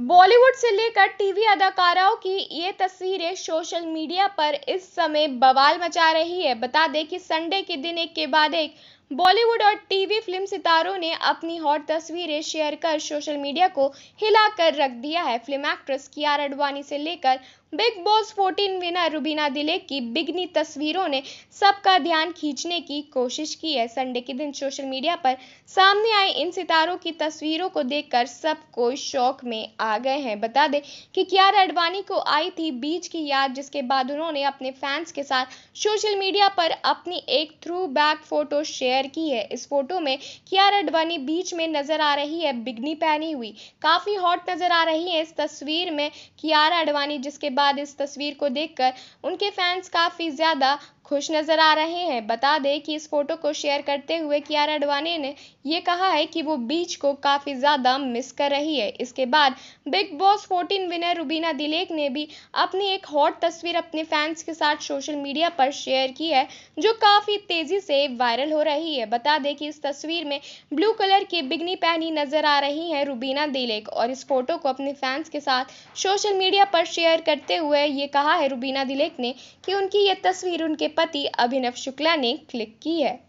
बॉलीवुड से लेकर टीवी अदाकाराओं की ये तस्वीरें सोशल मीडिया पर इस समय बवाल मचा रही है बता दें कि संडे के दिन एक के बाद एक बॉलीवुड और टीवी फिल्म सितारों ने अपनी हॉट तस्वीरें शेयर कर सोशल मीडिया को हिलाकर रख दिया है फिल्म एक्ट्रेस कियार अडवाणी से लेकर बिग बॉस 14 विनर रुबीना दिले की बिगनी तस्वीरों ने सबका ध्यान खींचने की कोशिश की है संडे के दिन सोशल मीडिया पर सामने आए इन सितारों की तस्वीरों को देखकर सब कोई शौक में आ गए हैं बता दें कि कियार अडवाणी को आई थी बीच की याद जिसके बाद उन्होंने अपने फैंस के साथ सोशल मीडिया पर अपनी एक throwback photo share share की है इस फोटो में कियारा अडवाणी बीच में नजर आ रही है बिगनी पहनी हुई काफी हॉट नजर आ रही है इस तस्वीर में कियारा अडवाणी जिसके बाद इस तस्वीर को देखकर उनके फैंस काफी ज्यादा खुश नजर आ रहे हैं बता दें कि इस फोटो को शेयर करते हुए कियारा अडवाणी ने ये कहा है कि वो बीच को काफ़ी ज़्यादा मिस कर रही है इसके बाद Bigg Boss 14 winner Rubina Dilaik ने भी अपनी एक हॉट तस्वीर अपने फैंस के साथ सोशल मीडिया पर शेयर की है जो काफ़ी तेज़ी से वायरल हो रही है बता दें कि इस तस्वीर में ब्लू कलर की बिगनी पहनी नजर आ रही है रुबीना दिलेक और इस फोटो को अपने फैंस के साथ सोशल मीडिया पर शेयर करते हुए ये कहा है रुबीना दिलेक ने कि उनकी ये तस्वीर उनके पति अभिनव शुक्ला ने क्लिक की है